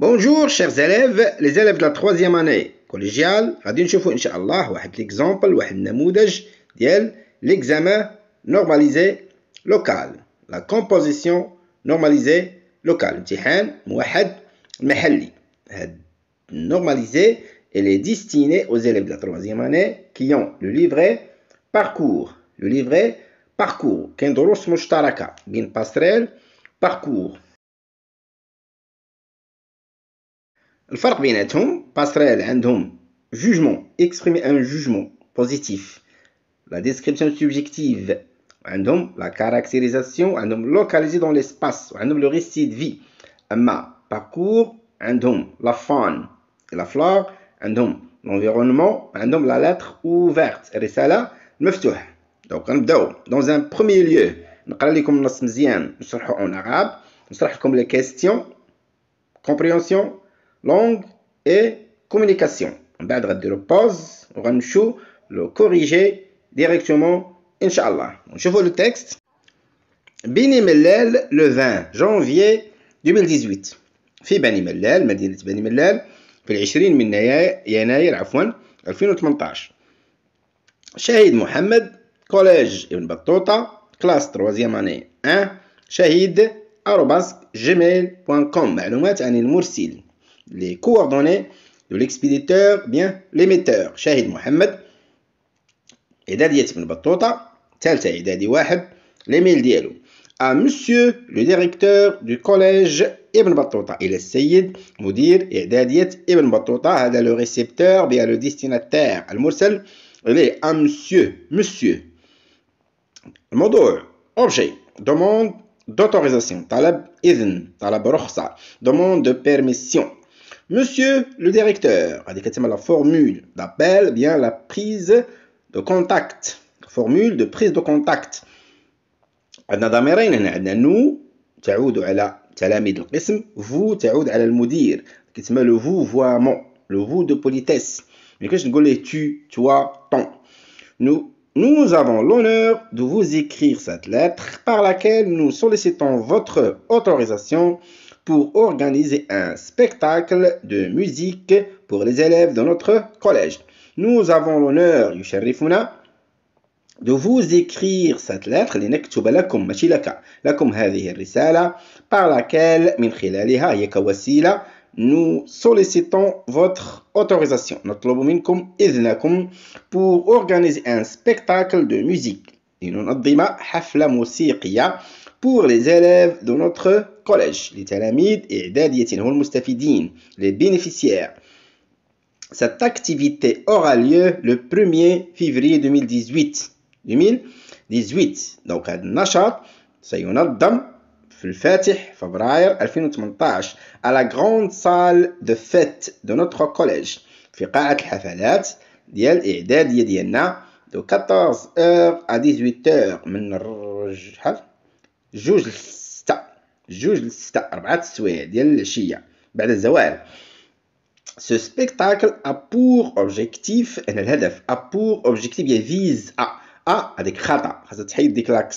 Bonjour chers élèves, les élèves de la troisième année collégiale, غادي نشوفوا inshallah, واحد واحد l'examen normalisé local, la composition normalisée locale, امتحان موحد محلي. Normalisée, elle est destinée aux élèves de la troisième année qui ont le livret parcours, le livret parcours, كندروس مشتركة بين pastrel parcours Le farc binatom passerait un dom jugement exprimer un jugement positif la description subjective un dom la caractérisation un dom localisé dans l'espace un dom le récit vie un ma parcours un dom la faune et la flore un dom l'environnement un dom la lettre ouverte et ça là neuf donc dans un premier lieu nous allons comme nous sommes ici en arabe nous serons comme les questions compréhension langue et communication. On va faire la pause, on va le corriger directement, Inch'Allah. Je le texte. Bini Mellel, le 20 janvier 2018. Fi Bani Mellel, de Bani Mellel, le 20 min yanayr, afwan, 2018. Shahid Mohamed, collège Ibn Battuta, classe 3 année 1, Shahid@gmail.com, arrobas, gmail.com, معلومات les coordonnées de l'expéditeur, bien l'émetteur, Shahid Mohammed, Ibn Battuta, بطوطة ثالثة Dadi Wahab. l'email ديالو à monsieur le directeur du collège Ibn Battuta il est mudir et Ibn Battuta le récepteur bien le destinataire Il est à monsieur monsieur Mode objet demande d'autorisation talab izn, talab demande de permission Monsieur le directeur, indicativement la formule d'appel, bien la prise de contact. Formule de prise de contact. Nous, vous, le vous, voiement, le vous de politesse. Mais que je ne tu, toi, ton. Nous, nous avons l'honneur de vous écrire cette lettre par laquelle nous sollicitons votre autorisation pour organiser un spectacle de musique pour les élèves de notre collège. Nous avons l'honneur, Yusharifuna, de vous écrire cette lettre par laquelle nous sollicitons votre autorisation نطلب منكم pour organiser un spectacle de musique لننظم pour les élèves de notre collège, les talamid et les bénéficiaires. Cette activité aura lieu le 1er février 2018. 2018 donc هذا النشاط سينظم في الفاتح فبراير 2018 à la grande salle de fête de notre collège في قاعة الحفلات ديال الإعدادية ديالنا de 14h à 18h من جوج لستة جوج لستة أربعة السوايع ديال العشية بعد Ce spectacle a pour objectif, et l'hadaf a pour objectif, il vise à, à avec khata, avec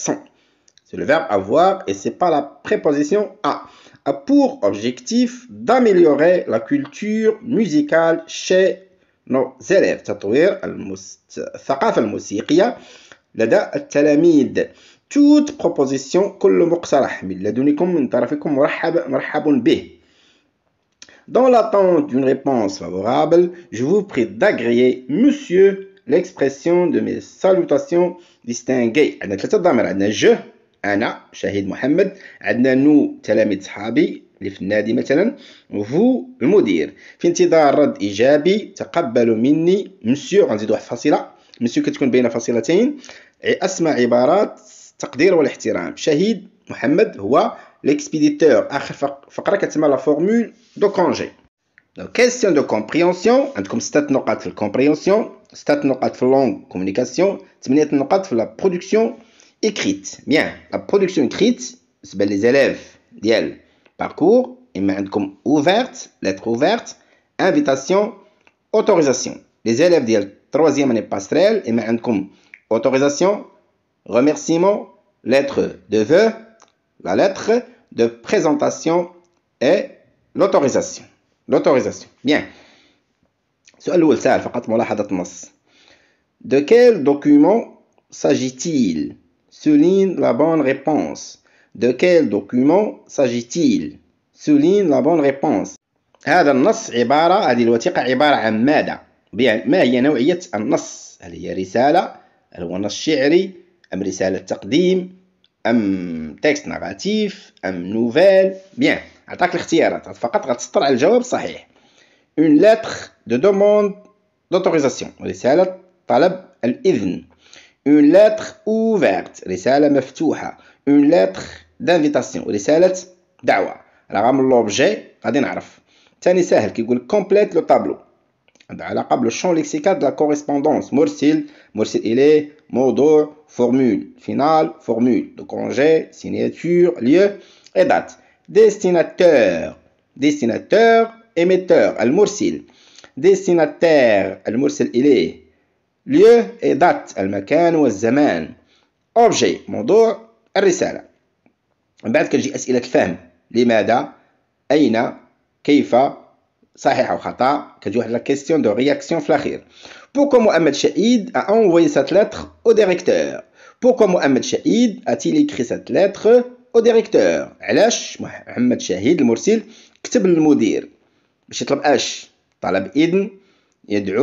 C'est le verbe avoir et c'est pas la préposition à. A pour objectif d'améliorer la culture musicale chez nos élèves. la culture musicale الموسيقية لدى التلاميذ toute proposition dans l'attente d'une réponse favorable, je vous prie d'agréer, monsieur, l'expression de mes salutations distinguées. je, Shahid Monsieur. Hein. Monsieur, Chahid Mohamed, ou l'expéditeur. Alors, il faut que la formule de congé. question de compréhension nous avons une stratégie de compréhension, une stratégie de langue, communication, et une stratégie de la production écrite. Bien, la production écrite les élèves ont un parcours, une lettre ouverte, une invitation, une autorisation. Les élèves ont troisième année passerelle, une autorisation, une autorisation. Remerciements, lettre de vœux, la lettre de présentation et l'autorisation. L'autorisation. Bien. De quel document s'agit-il Souligne la bonne réponse. De quel document s'agit-il Souligne la bonne réponse. هذا النص عبارة هذه الوثيقة عبارة عن ماذا؟ ما هي نوعية النص؟ هل هي رسالة؟ هل هو نص شعري؟ ام رساله تقديم ام تكست نغاتيف ام نوفيل بيان عطاك الاختيارات فقط غتسطر على الجواب الصحيح اون لاتر دو دوموند دوتوريزاسيون رساله طلب الاذن اون لاتر اوفيرت رساله مفتوحه اون لاتر دانفيتاسيون رساله دعوه رغم لوبجي غادي نعرف ثاني ساهل كيقول كومبليت لو طابلو Bah, le champ lexical de la correspondance. Mursil, Mursil, il est, Mordo, formule, finale, formule, de congé, signature, lieu et date. Destinateur, destinateur, émetteur, al-Mursil. Destinataire, al-Mursil, il est, lieu et date, al-Makan ou le zaman Objet, موضوع الرسالة. من بعد كتجي أسئلة الفهم لماذا aina, كيف Sahih ou khata, que j'ai eu la question de réaction. Pourquoi Mohamed Shaïd a envoyé cette lettre au directeur Pourquoi Mohamed Shaïd a-t-il écrit cette lettre au directeur Mohamed Shaïd, le mursil, dit Je vais te dire Talab Idn, il a dit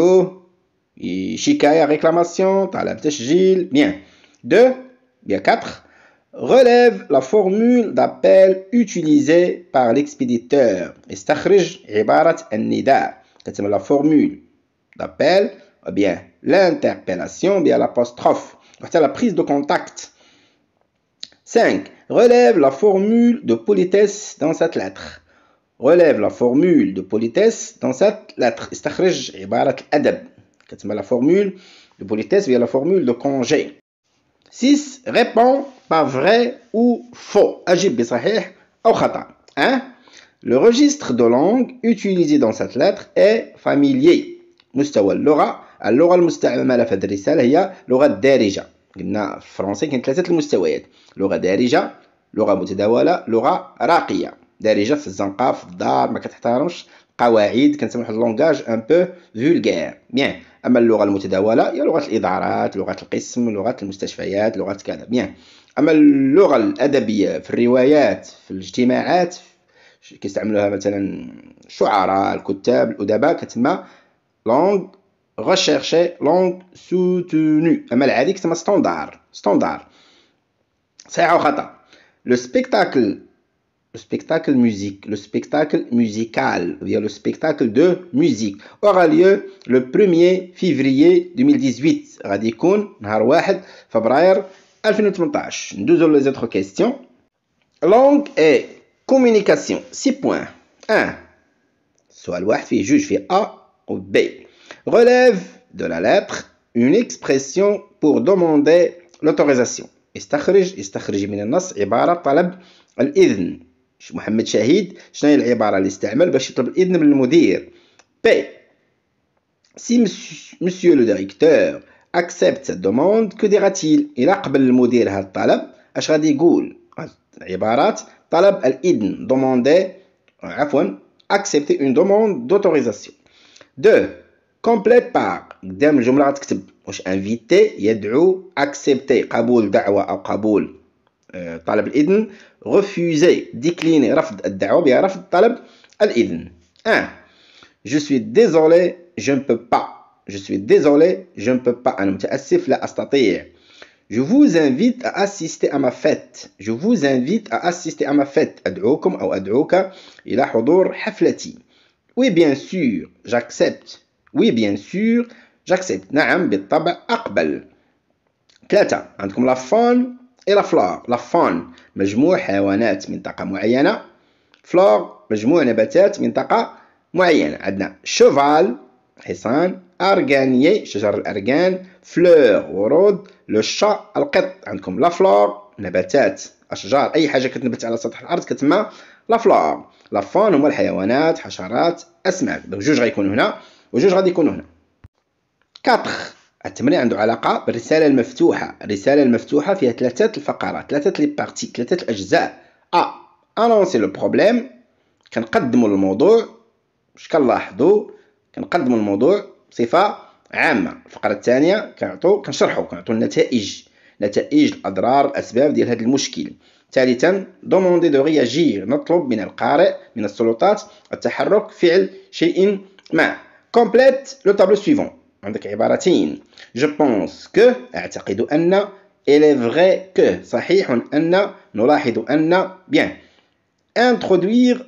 il a dit il a dit il a dit il a dit il a dit il a dit il a dit il a relève la formule d'appel utilisée par l'expéditeur. est ibarat que nida La formule d'appel, ou eh bien l'interpellation, via bien l'apostrophe, la prise de contact. 5. Relève la formule de politesse dans cette lettre. Relève la formule de politesse dans cette lettre. Est-ce ibarat adab. La formule de politesse via la formule de congé. 6. Répond pas vrai ou faux. Ajib sahih ou khata. Hein? Le registre de langue utilisé dans cette lettre est familier. مستوى اللغة اللغة المستعملة في الرسالة هي لغة دارجة قلنا في المستويات في في الدار ما كتحترمش واحد ان بو فولغير بيان اما هي القسم المستشفيات بيان أما اللغة الأدبية في الروايات في الاجتماعات كيستعملوها مثلا الشعراء الكتاب الأدباء كتسمى لونغ غوشيرشي لونغ سوتوني أما العادي كتسمى ستوندار ستوندار صحيح خطا لو سبيكتاكل لو سبيكتاكل ميوزيك لو سبيكتاكل ميوزيكال via لو سبيكتاكل دو ميوزيك aura ليو لو 1 فيفريي 2018. غادي يكون نهار واحد فبراير Alpha 13 Nous avons les autres questions. Langue et communication. 6 points. 1. Soit le fait juge fait A ou B. Relève de la lettre une expression pour demander l'autorisation. استخرج استخرجي من النص عبارة طلب الإذن محمد شهيد شنو هي العبارة اللي استعمل باش يطلب الإذن من المدير بي سي monsieur le directeur accepte cette demande, que dira-t-il Il a accepté le talab, talab al euh, accepter une demande d'autorisation. De complète par, d'am jumlat ktib, invité, accepter, kaboul da'wa Kabul euh, talab refuser, décliner, rafd da'wa, talab al-idn. Un, je suis désolé, je ne peux pas. Je suis désolé, je ne peux pas. Je vous invite à assister à ma fête. Je vous invite à assister à ma fête. Oui, bien sûr, j'accepte. Oui, bien sûr, j'accepte. Naam aqbal. et عندكم et la اي La فلور la حيوانات je معينة نباتات منطقة معينة عندنا cheval حصان أرجانية شجر الارغان فلور ورود لو شا القط عندكم لا فلور نباتات أشجار أي حاجة كتنبت على سطح الأرض كتسمى لا فلور لا فون هما الحيوانات حشرات أسماك دونك جوج غيكونوا هنا وجوج غادي يكونوا هنا كاتخ التمرين عنده علاقة بالرسالة المفتوحة الرسالة المفتوحة فيها ثلاثة الفقرات ثلاثة لي بارتي ثلاثة الأجزاء أ أنونسي لو بروبليم كنقدموا الموضوع اش كنلاحظوا كنقدموا الموضوع بصفه عامه الفقره الثانيه كنعطوا كنشرحوا كنعطوا النتائج نتائج الاضرار الاسباب ديال هذا المشكل ثالثا دوموندي دو رياجير نطلب من القارئ من السلطات التحرك فعل شيء ما كومبليت لو طابلو سويفون عندك عبارتين جو بونس كو اعتقد ان إلي فغي كو صحيح ان نلاحظ ان بيان إنتخدوير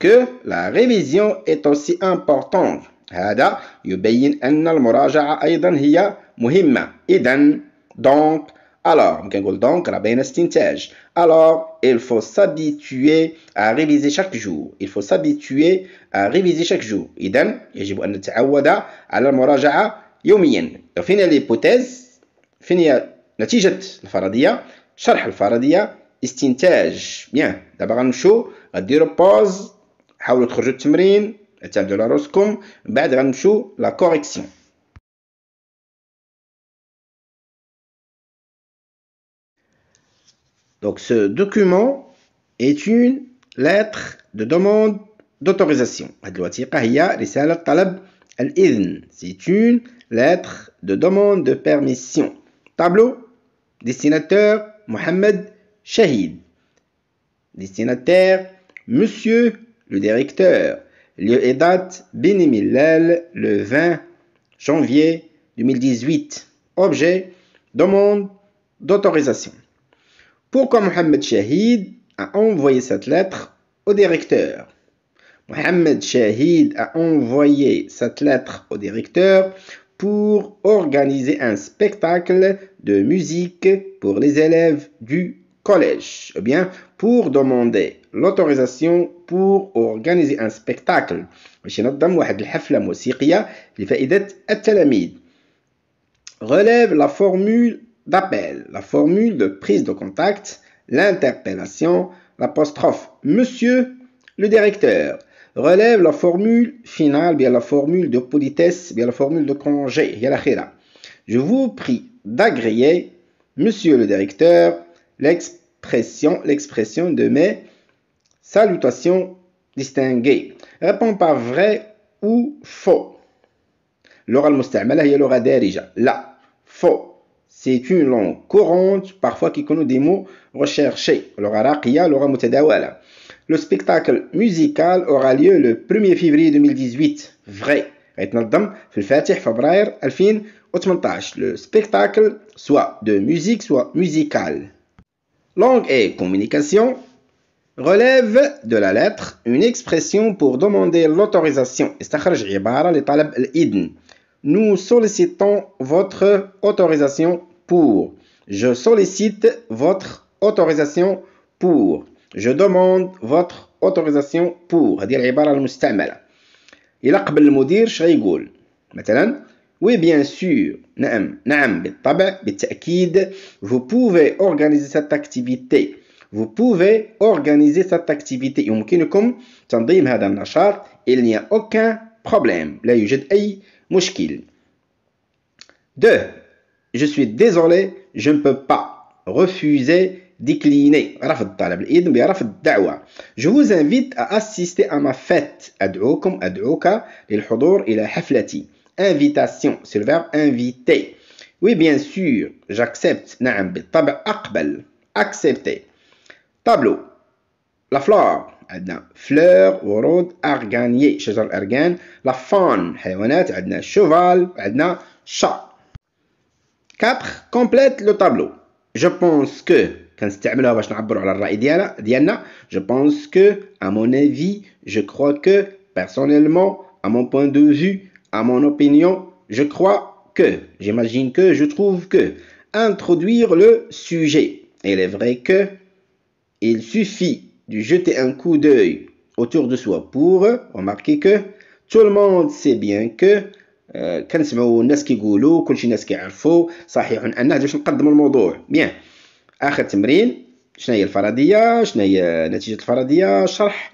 que la révision est aussi importante. هذا يبين هي donc alors donc Alors il faut s'habituer à réviser chaque jour. Il faut s'habituer à réviser chaque jour. يجب نتعود على يوميا. فين l'hypothèse فين نتيجة الفرضية شرح استنتاج. Bien. دابا غنمشيو غديرو pause حاولوا تخرجوا التمرين تعدلوا على راسكم بعد Donc ce document est une lettre de demande d'autorisation. C'est une lettre de demande de permission. Tableau, destinateur Mohamed Shahid. Destinataire, Monsieur le directeur, lieu et date, Beni Millel, le 20 janvier 2018. Objet, demande d'autorisation. Pourquoi Mohamed Shahid a envoyé cette lettre au directeur Mohamed Shahid a envoyé cette lettre au directeur pour organiser un spectacle de musique pour les élèves du collège, eh bien pour demander l'autorisation pour organiser un spectacle relève la formule d'appel, la formule de prise de contact, l'interpellation, l'apostrophe monsieur le directeur relève la formule finale, bien la formule de politesse, bien la formule de congé, Je vous prie d'agréer, monsieur le directeur, l'expression, l'expression de mes Salutations distinguées Réponds par vrai ou faux. L'aura mustamala est l'aura La. Faux. C'est une langue courante, parfois qui connaît des mots recherchés. L'aura l'aura mutadawala. Le spectacle musical aura lieu le 1er février 2018. Vrai. le spectacle soit de musique soit musical langue et communication relève de la lettre une expression pour demander l'autorisation. Nous sollicitons votre autorisation pour. Je sollicite votre autorisation pour. Je demande votre autorisation pour. Oui, bien sûr. Vous pouvez organiser cette activité vous pouvez organiser cette activité يمكنكم تنظيم هذا النشاط il n'y a aucun problème لا يوجد أي مشكل 2 je suis désolé je ne peux pas refuser décliner رفض الطلب الإذن برفض الدعوة je vous invite à assister à ma fête أدعوكم أدعوك للحضور إلى حفلتي invitation c'est le verbe inviter Oui, bien sûr, j'accepte. نعم بالطبع, أقبل. Accepter. Tableau. La flore عندنا Fleur, ورود Arganier, شجر الأرغان La cheval, حيوانات عندنا complète 4 complète le tableau je pense que je pense que, je pense que, à mon avis je crois que personnellement à mon point de vue à mon opinion je crois que j'imagine que je trouve que introduire le sujet il est vrai que il suffit de jeter un coup d'œil autour de soi pour remarquer que tout le monde sait bien que euh, كنسمعوا الناس كيقولوا صحيح الموضوع بيان تمرين هي هي شرح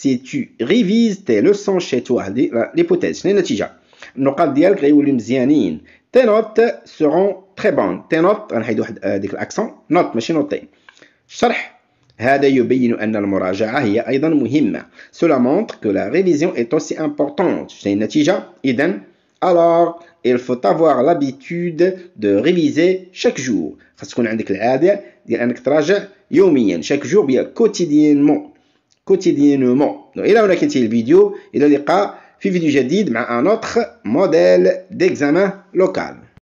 si tu révises tes leçons chez toi l'hypothèse, l'hypothèse résultats, النتيجه Nous ديالك مزيانين tes notes seront très bonnes tes notes on واحد هذيك l'accent, note ماشي نوتي الشرح هذا يبين أن المراجعة هي Cela montre que la révision est aussi importante. Les résultats, idem. alors il faut avoir l'habitude de réviser chaque jour. خاص تكون عندك العادة ديال أنك تراجع يوميا. chaque jour bien quotidiennement quotidiennement. Donc, il a une vidéo, il a les cas, du un autre modèle d'examen local.